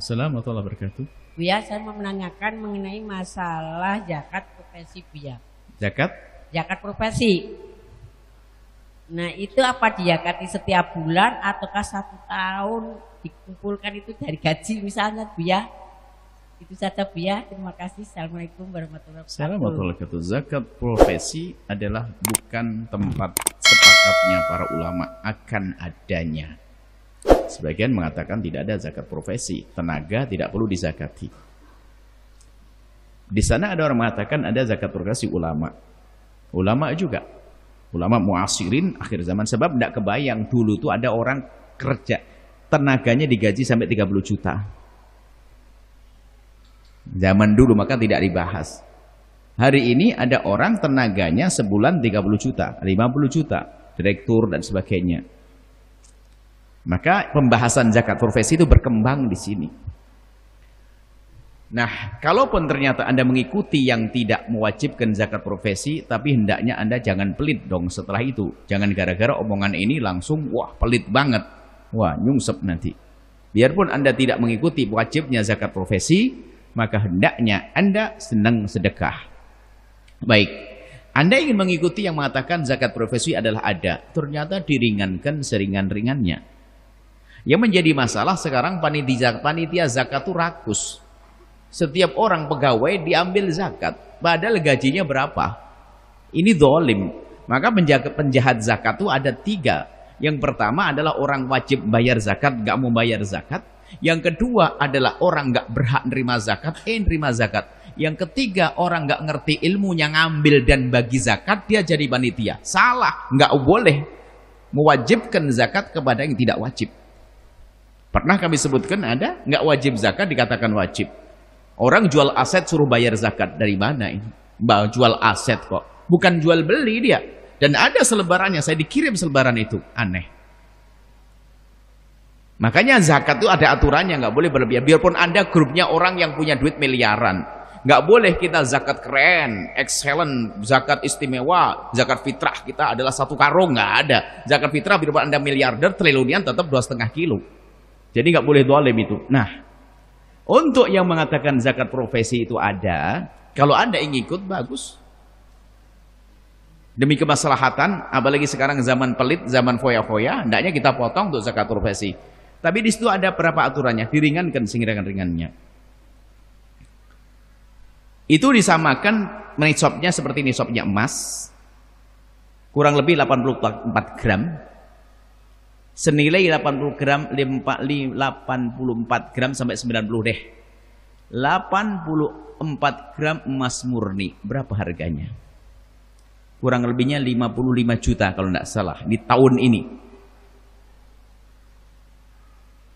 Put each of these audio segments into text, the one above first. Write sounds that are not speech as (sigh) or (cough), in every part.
Assalamualaikum warahmatullahi wabarakatuh. Buya, saya mau menanyakan mengenai masalah zakat profesi Buya. Zakat? Zakat profesi. Nah, itu apa diyakati setiap bulan ataukah satu tahun dikumpulkan itu dari gaji misalnya Buya? Itu saja Buya. Terima kasih. Assalamualaikum warahmatullahi wabarakatuh. Assalamualaikum warahmatullahi wabarakatuh. Zakat profesi adalah bukan tempat sepakatnya para ulama akan adanya Sebagian mengatakan tidak ada zakat profesi, tenaga tidak perlu dizakati. Di sana ada orang mengatakan ada zakat profesi ulama. Ulama juga. Ulama muasirin akhir zaman sebab tidak kebayang dulu tuh ada orang kerja tenaganya digaji sampai 30 juta. Zaman dulu maka tidak dibahas. Hari ini ada orang tenaganya sebulan 30 juta, 50 juta, direktur dan sebagainya. Maka pembahasan zakat profesi itu berkembang di sini. Nah, kalaupun ternyata Anda mengikuti yang tidak mewajibkan zakat profesi, tapi hendaknya Anda jangan pelit dong setelah itu. Jangan gara-gara omongan ini langsung, wah pelit banget. Wah, nyungsep nanti. Biarpun Anda tidak mengikuti wajibnya zakat profesi, maka hendaknya Anda senang sedekah. Baik, Anda ingin mengikuti yang mengatakan zakat profesi adalah ada, ternyata diringankan seringan-ringannya. Yang menjadi masalah sekarang panitia, panitia zakat itu rakus. Setiap orang pegawai diambil zakat, padahal gajinya berapa. Ini dolim. Maka penjaga, penjahat zakat itu ada tiga. Yang pertama adalah orang wajib bayar zakat, gak mau bayar zakat. Yang kedua adalah orang gak berhak nerima zakat, eh nerima zakat. Yang ketiga orang gak ngerti ilmunya ngambil dan bagi zakat, dia jadi panitia. Salah, gak boleh mewajibkan zakat kepada yang tidak wajib. Pernah kami sebutkan ada nggak wajib zakat dikatakan wajib. Orang jual aset suruh bayar zakat dari mana ini? Bah, jual aset kok, bukan jual beli dia. Dan ada selebarannya, saya dikirim selebaran itu aneh. Makanya zakat itu ada aturannya, nggak boleh berlebihan. Biarpun Anda grupnya orang yang punya duit miliaran, nggak boleh kita zakat keren, excellent, zakat istimewa, zakat fitrah kita adalah satu karung nggak ada. Zakat fitrah biarpun anda miliarder, triliunan tetap dua setengah kilo. Jadi nggak boleh dolim itu. Nah, untuk yang mengatakan zakat profesi itu ada, kalau Anda ingin ikut bagus. Demi kemaslahatan, apalagi sekarang zaman pelit, zaman foya-foya, hendaknya kita potong untuk zakat profesi. Tapi di situ ada berapa aturannya, diringankan seringan-ringannya. Itu disamakan nisabnya seperti nisabnya emas, kurang lebih 84 gram senilai 80 gram 84 gram sampai 90 deh 84 gram emas murni berapa harganya kurang lebihnya 55 juta kalau tidak salah di tahun ini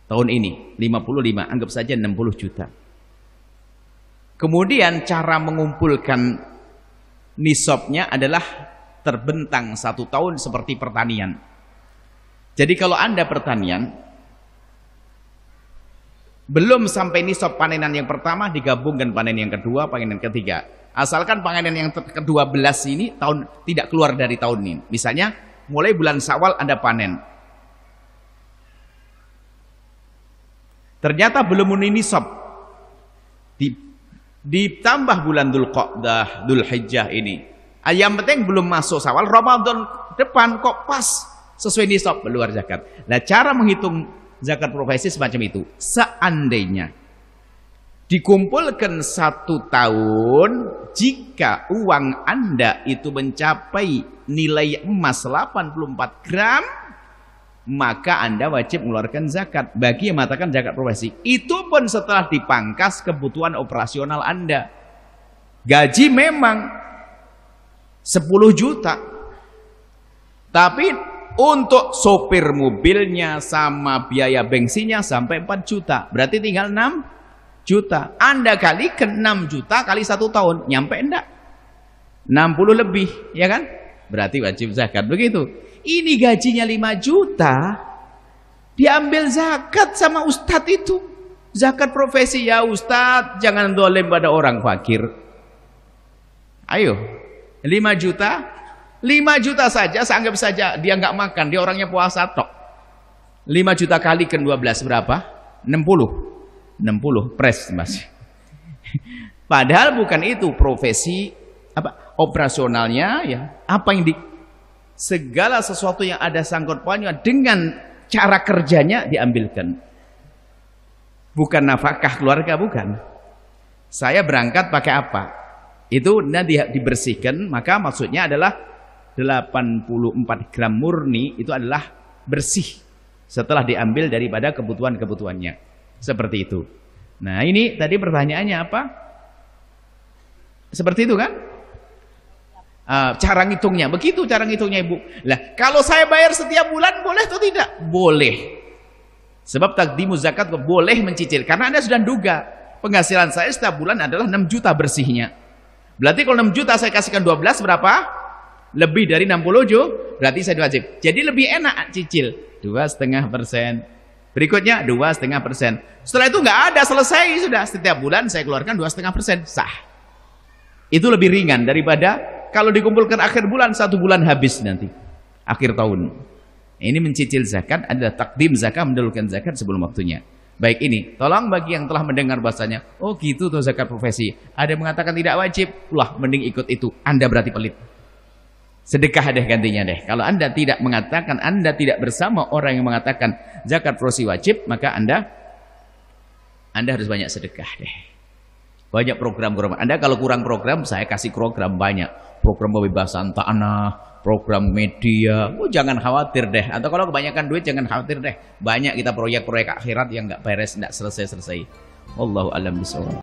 tahun ini 55 anggap saja 60 juta kemudian cara mengumpulkan nisabnya adalah terbentang satu tahun seperti pertanian jadi kalau Anda pertanian, belum sampai nisab panenan yang pertama digabungkan panen yang kedua, panen yang ketiga. Asalkan panenan yang kedua belas ini tahun tidak keluar dari tahun ini. Misalnya mulai bulan Sawal Anda panen. Ternyata belum ini sob, Di, ditambah bulan Dzulqa'dah, Dzulhijjah ini. ayam ah, penting belum masuk Sawal, Ramadan depan kok pas sesuai nisab luar zakat. Nah, cara menghitung zakat profesi semacam itu. Seandainya dikumpulkan satu tahun, jika uang Anda itu mencapai nilai emas 84 gram, maka Anda wajib mengeluarkan zakat. Bagi yang mengatakan zakat profesi, itu pun setelah dipangkas kebutuhan operasional Anda. Gaji memang 10 juta, tapi untuk sopir mobilnya sama biaya bensinnya sampai 4 juta. Berarti tinggal 6 juta. Anda kali ke 6 juta kali satu tahun. Nyampe enggak? 60 lebih, ya kan? Berarti wajib zakat. Begitu. Ini gajinya 5 juta, diambil zakat sama ustadz itu. Zakat profesi ya ustadz, jangan dolem pada orang fakir. Ayo, 5 juta 5 juta saja, anggap saja dia nggak makan, dia orangnya puasa tok. 5 juta kali ke 12 berapa? 60. 60 pres Mas. (laughs) Padahal bukan itu profesi apa operasionalnya ya. Apa yang di segala sesuatu yang ada sangkut pautnya dengan cara kerjanya diambilkan. Bukan nafkah keluarga bukan. Saya berangkat pakai apa? Itu nanti dibersihkan, maka maksudnya adalah 84 gram murni itu adalah bersih setelah diambil daripada kebutuhan-kebutuhannya. Seperti itu. Nah, ini tadi pertanyaannya apa? Seperti itu kan? Uh, cara ngitungnya. Begitu cara ngitungnya Ibu. Lah, kalau saya bayar setiap bulan boleh atau tidak? Boleh. Sebab takdimu zakat boleh mencicil karena Anda sudah duga penghasilan saya setiap bulan adalah 6 juta bersihnya. Berarti kalau 6 juta saya kasihkan 12 berapa? lebih dari 60 juta berarti saya wajib jadi lebih enak cicil dua setengah persen berikutnya dua setengah persen setelah itu nggak ada selesai sudah setiap bulan saya keluarkan dua setengah persen sah itu lebih ringan daripada kalau dikumpulkan akhir bulan satu bulan habis nanti akhir tahun ini mencicil zakat adalah takdim zakat mendulukan zakat sebelum waktunya baik ini. Tolong bagi yang telah mendengar bahasanya, oh gitu tuh zakat profesi. Ada yang mengatakan tidak wajib, ulah mending ikut itu. Anda berarti pelit. Sedekah deh gantinya deh. Kalau Anda tidak mengatakan, Anda tidak bersama orang yang mengatakan zakat prosi wajib, maka Anda Anda harus banyak sedekah deh. Banyak program-program. Anda kalau kurang program, saya kasih program banyak. Program pembebasan tanah, program media. Oh, jangan khawatir deh. Atau kalau kebanyakan duit jangan khawatir deh. Banyak kita proyek-proyek akhirat yang nggak beres, nggak selesai-selesai. Allahu alam bishawab.